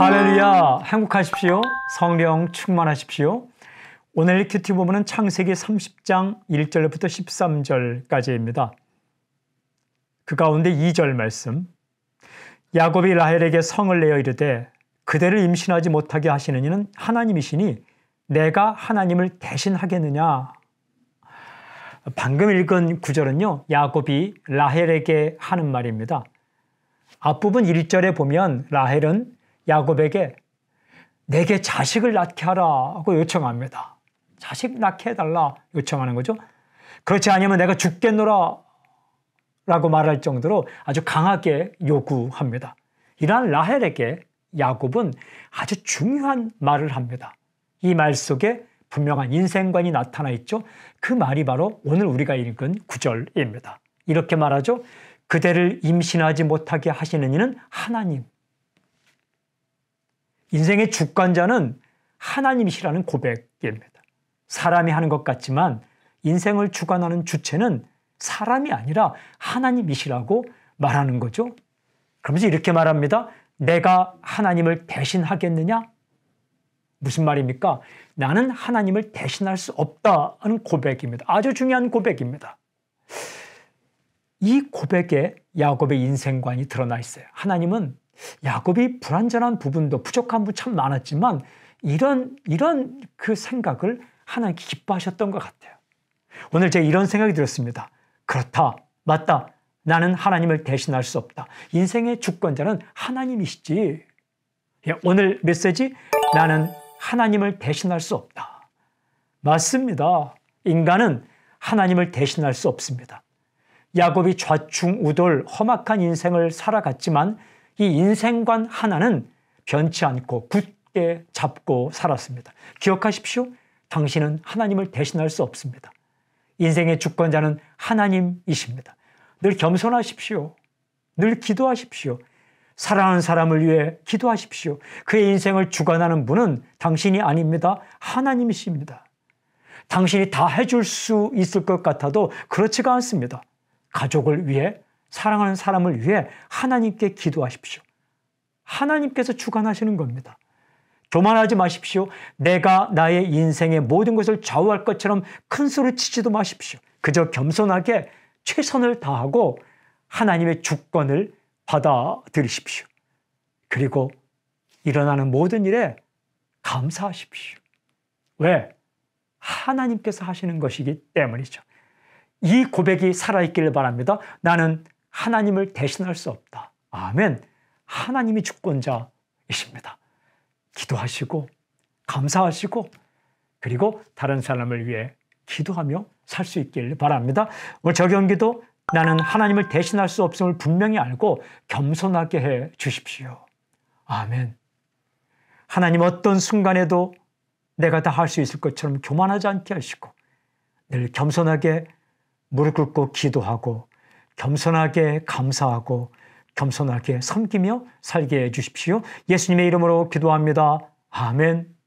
할렐루야, 행복하십시오. 성령 충만하십시오. 오늘 큐티 보면은 창세기 30장 1절부터 13절까지입니다. 그 가운데 2절 말씀. 야곱이 라헬에게 성을 내어 이르되 그대를 임신하지 못하게 하시는 이는 하나님이시니 내가 하나님을 대신하겠느냐. 방금 읽은 구절은요, 야곱이 라헬에게 하는 말입니다. 앞부분 1절에 보면 라헬은 야곱에게 내게 자식을 낳게 하라고 요청합니다. 자식 낳게 해달라 요청하는 거죠. 그렇지 않으면 내가 죽겠노라 라고 말할 정도로 아주 강하게 요구합니다. 이러한 라헬에게 야곱은 아주 중요한 말을 합니다. 이 말 속에 분명한 인생관이 나타나 있죠. 그 말이 바로 오늘 우리가 읽은 구절입니다. 이렇게 말하죠. 그대를 임신하지 못하게 하시는 이는 하나님. 인생의 주관자는 하나님이시라는 고백입니다. 사람이 하는 것 같지만 인생을 주관하는 주체는 사람이 아니라 하나님이시라고 말하는 거죠. 그러면서 이렇게 말합니다. 내가 하나님을 대신하겠느냐? 무슨 말입니까? 나는 하나님을 대신할 수 없다는 고백입니다. 아주 중요한 고백입니다. 이 고백에 야곱의 인생관이 드러나 있어요. 하나님은 야곱이 불완전한 부분도 부족한 부분 참 많았지만 이런 이런 그 생각을 하나님께 기뻐하셨던 것 같아요. 오늘 제가 이런 생각이 들었습니다. 그렇다. 맞다. 나는 하나님을 대신할 수 없다. 인생의 주권자는 하나님이시지. 예, 오늘 메시지 나는 하나님을 대신할 수 없다. 맞습니다. 인간은 하나님을 대신할 수 없습니다. 야곱이 좌충우돌 험악한 인생을 살아갔지만 이 인생관 하나는 변치 않고 굳게 잡고 살았습니다. 기억하십시오. 당신은 하나님을 대신할 수 없습니다. 인생의 주권자는 하나님이십니다. 늘 겸손하십시오. 늘 기도하십시오. 사랑하는 사람을 위해 기도하십시오. 그의 인생을 주관하는 분은 당신이 아닙니다. 하나님이십니다. 당신이 다 해줄 수 있을 것 같아도 그렇지가 않습니다. 가족을 위해 사랑하는 사람을 위해 하나님께 기도하십시오. 하나님께서 주관하시는 겁니다. 교만하지 마십시오. 내가 나의 인생의 모든 것을 좌우할 것처럼 큰 소리 치지도 마십시오. 그저 겸손하게 최선을 다하고 하나님의 주권을 받아들이십시오. 그리고 일어나는 모든 일에 감사하십시오. 왜? 하나님께서 하시는 것이기 때문이죠. 이 고백이 살아있기를 바랍니다. 나는 하나님을 대신할 수 없다. 아멘. 하나님이 주권자이십니다. 기도하시고, 감사하시고, 그리고 다른 사람을 위해 기도하며 살 수 있길 바랍니다. 오늘 적용기도 나는 하나님을 대신할 수 없음을 분명히 알고 겸손하게 해 주십시오. 아멘. 하나님 어떤 순간에도 내가 다 할 수 있을 것처럼 교만하지 않게 하시고 늘 겸손하게 무릎 꿇고 기도하고 겸손하게 감사하고 겸손하게 섬기며 살게 해 주십시오. 예수님의 이름으로 기도합니다. 아멘.